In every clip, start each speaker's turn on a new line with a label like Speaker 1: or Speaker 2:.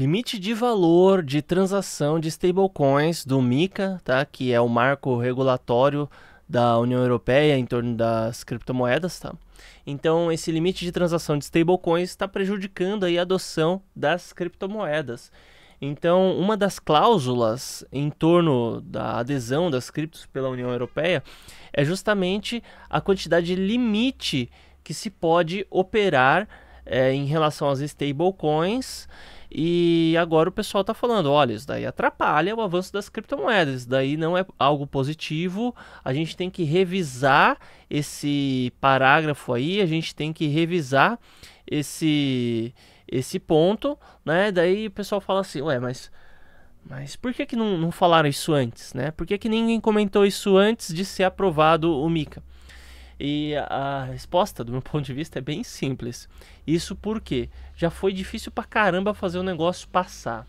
Speaker 1: Limite de valor de transação de stablecoins do MiCA, tá? que é o marco regulatório da União Europeia em torno das criptomoedas, tá? Então, esse limite de transação de stablecoins está prejudicando aí a adoção das criptomoedas. Então, uma das cláusulas em torno da adesão das criptos pela União Europeia é justamente a quantidade limite que se pode operar é, em relação às stablecoins e agora o pessoal está falando, olha, isso daí atrapalha o avanço das criptomoedas, isso daí não é algo positivo, a gente tem que revisar esse parágrafo aí, a gente tem que revisar esse esse ponto, né? Daí o pessoal fala assim, ué, mas mas por que que não, não falaram isso antes, né? Por que que ninguém comentou isso antes de ser aprovado o MiCA? E a resposta, do meu ponto de vista, é bem simples. Isso porque já foi difícil pra caramba fazer o negócio passar.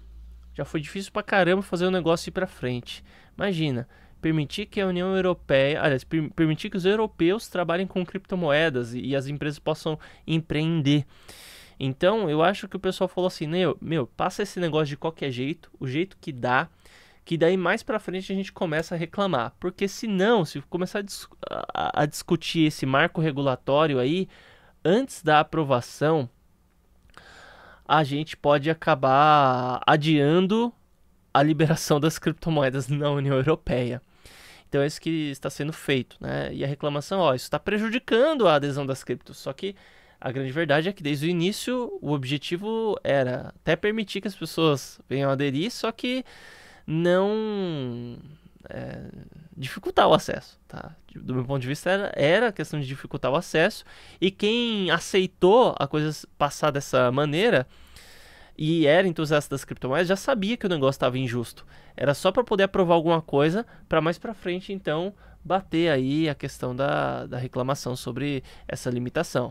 Speaker 1: Já foi difícil pra caramba fazer o negócio ir pra frente. Imagina, permitir que a União Europeia, aliás, permitir que os europeus trabalhem com criptomoedas e, e as empresas possam empreender. Então, eu acho que o pessoal falou assim, meu, meu, passa esse negócio de qualquer jeito, o jeito que dá que daí mais para frente a gente começa a reclamar, porque se não, se começar a, dis a, a discutir esse marco regulatório aí antes da aprovação, a gente pode acabar adiando a liberação das criptomoedas na União Europeia. Então é isso que está sendo feito, né? E a reclamação, ó, isso está prejudicando a adesão das criptos. Só que a grande verdade é que desde o início o objetivo era até permitir que as pessoas venham aderir, só que não é, dificultar o acesso. Tá? Do meu ponto de vista, era, era questão de dificultar o acesso. E quem aceitou a coisa passar dessa maneira e era entusiasta das criptomoedas já sabia que o negócio estava injusto. Era só para poder aprovar alguma coisa para mais para frente, então, bater aí a questão da, da reclamação sobre essa limitação.